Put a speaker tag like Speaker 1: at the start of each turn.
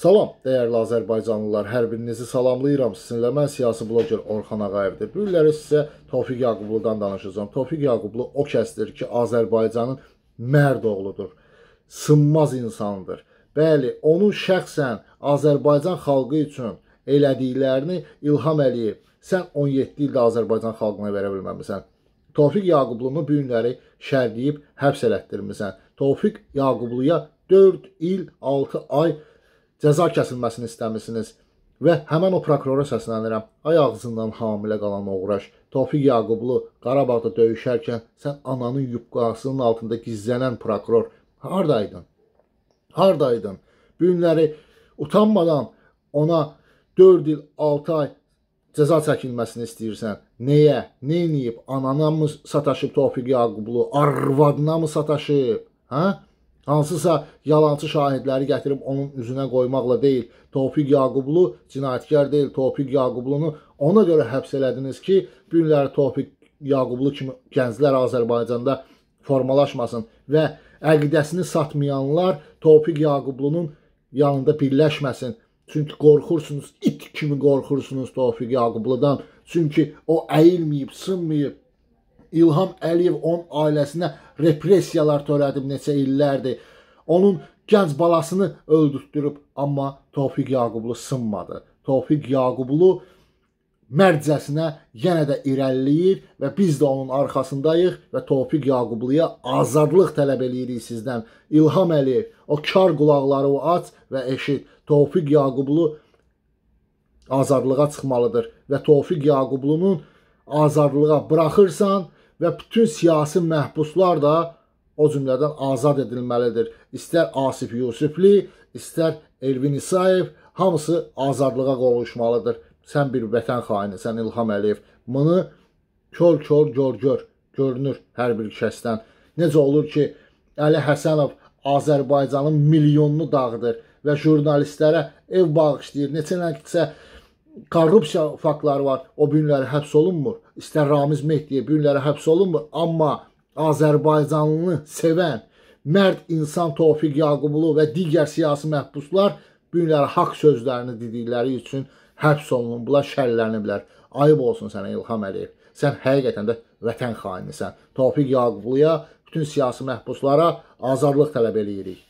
Speaker 1: Salam, dəyərli Azərbaycanlılar, hər birinizi salamlayıram. Sizinlə mən siyasi bloger Orxan Ağayevdir. Bu illəri sizə Tofiq Yaqubludan danışacağam. Tofiq Yaqublu o kəsdir ki, Azərbaycanın mərd oğludur, sınmaz insanıdır. Bəli, onun şəxsən Azərbaycan xalqı üçün elədiklərini İlham Əliyev, sən 17 ildə Azərbaycan xalqına verə bilməmisən. Tofiq Yaqublu'nu bu günləri şərləyib həbs elətdirmisən. Tofiq Yaqubluya 4 il 6 ay həbs cəza kəsilməsini istəmisiniz və həmən o prokurora səslənirəm. Ay ağzından hamilə qalan oğraş, Tofiq Yaqublu Qarabağda döyüşərkən sən ananın yupqasının altında gizlənən prokuror hardaydın? Hardaydın? Bu günləri utanmadan ona 4 il, 6 ay cəza çəkilməsini istəyirsən. Nəyə? Nə edib? Anana mı sataşıb Tofiq Yaqublu? Arvadına mı sataşıb? Hə? Hansısa yalancı şahidləri gətirib onun üzünə qoymaqla deyil, Tofiq Yaqublu cinayətkar deyil, Tofiq Yaqubulunu ona görə həbs elədiniz ki, günləri Tofiq Yaqublu kimi gənclər Azərbaycanda formalaşmasın və əqidəsini satmayanlar Tofiq Yaqublunun yanında birləşməsin. Çünki qorxursunuz, it kimi qorxursunuz Tofiq Yaqubludan. Çünki o əyilməyib, sınmayıb, İlham Əliyev onun ailəsinə repressiyalar törədib neçə illərdir. Onun gənc balasını öldürtdürüb, amma Tofiq Yaqublu sınmadı. Tofiq Yaqublu mərcəsinə yenə də irəliləyir və biz də onun arxasındayıq və Tofiq Yaqubluya azadlıq tələb eləyirik sizdən. İlham Əliyev, o kar qulaqları aç və eşit. Tofiq Yaqublu azadlığa çıxmalıdır və Tofiq Yaqublunun azadlığa buraxırsan, və bütün siyasi məhbuslar da o cümlədən azad edilməlidir. İstər Asif Yusifli, istər Elvin İsayev, hamısı azadlığa qovuşmalıdır. Sən bir vətən xaini, sən İlham Əliyev. Bunu kör-kör gör-gör görünür hər bir kəsdən. Necə olur ki, Əli Həsənov Azərbaycanın milyonlu dağıdır və jurnalistlərə ev bağışlayır. Neçə nəticə korrupsiya faktları var. O günləri həbs olunmur. İstər Ramiz Mehdiyev bu günləri həbs olunmur. Amma Azərbaycanlını sevən mərd insan Tofiq Yaqublu və digər siyasi məhbuslar bu günləri haqq sözlərini dedikləri üçün həbs olunublar, şərləniblər. Ayıb olsun sənə İlham Əliyev. Sən həqiqətən də vətən xainisən. Tofiq Yaqubluya, bütün siyasi məhbuslara azadlıq tələb eləyirik.